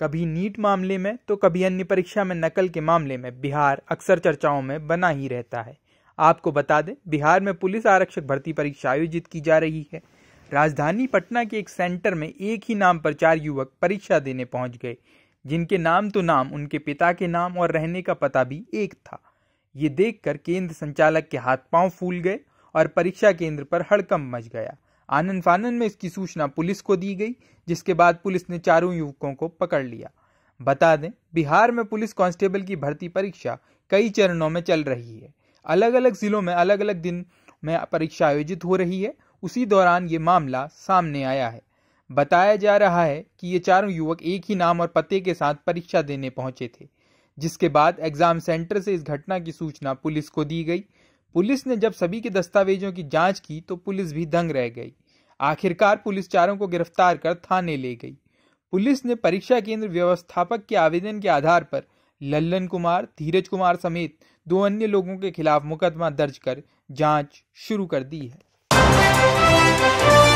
कभी नीट मामले में तो कभी अन्य परीक्षा में नकल के मामले में बिहार अक्सर चर्चाओं में बना ही रहता है आपको बता दें बिहार में पुलिस आरक्षक भर्ती परीक्षा आयोजित की जा रही है राजधानी पटना के एक सेंटर में एक ही नाम पर चार युवक परीक्षा देने पहुंच गए जिनके नाम तो नाम उनके पिता के नाम और रहने का पता भी एक था ये देखकर केंद्र संचालक के हाथ पांव फूल गए और परीक्षा केंद्र पर हड़कंप मच गया आनंद फानन में इसकी सूचना पुलिस को दी गई जिसके बाद पुलिस ने चारों युवकों को पकड़ लिया बता दें बिहार में पुलिस कांस्टेबल की भर्ती परीक्षा कई चरणों में चल रही है अलग अलग जिलों में अलग अलग दिन में परीक्षा आयोजित हो रही है उसी दौरान ये मामला सामने आया है बताया जा रहा है कि ये चारों युवक एक ही नाम और पते के साथ परीक्षा देने पहुंचे थे जिसके बाद एग्जाम सेंटर से इस घटना की सूचना पुलिस को दी गई पुलिस ने जब सभी के दस्तावेजों की जांच की तो पुलिस भी दंग रह गई आखिरकार पुलिस चारों को गिरफ्तार कर थाने ले गई पुलिस ने परीक्षा केंद्र व्यवस्थापक के आवेदन के आधार पर लल्लन कुमार धीरज कुमार समेत दो अन्य लोगों के खिलाफ मुकदमा दर्ज कर जांच शुरू कर दी है